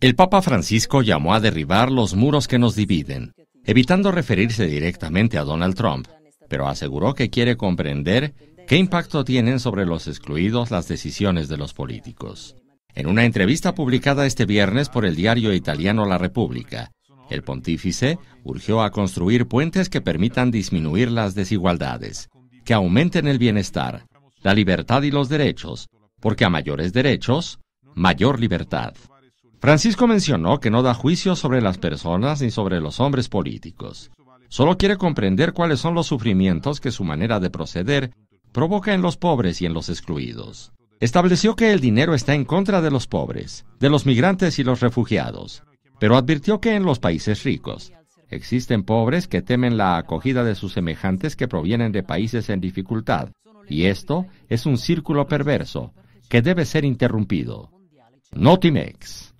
El Papa Francisco llamó a derribar los muros que nos dividen, evitando referirse directamente a Donald Trump, pero aseguró que quiere comprender qué impacto tienen sobre los excluidos las decisiones de los políticos. En una entrevista publicada este viernes por el diario italiano La República, el pontífice urgió a construir puentes que permitan disminuir las desigualdades, que aumenten el bienestar, la libertad y los derechos, porque a mayores derechos, mayor libertad. Francisco mencionó que no da juicio sobre las personas ni sobre los hombres políticos. Solo quiere comprender cuáles son los sufrimientos que su manera de proceder provoca en los pobres y en los excluidos. Estableció que el dinero está en contra de los pobres, de los migrantes y los refugiados, pero advirtió que en los países ricos existen pobres que temen la acogida de sus semejantes que provienen de países en dificultad, y esto es un círculo perverso que debe ser interrumpido. Notimex.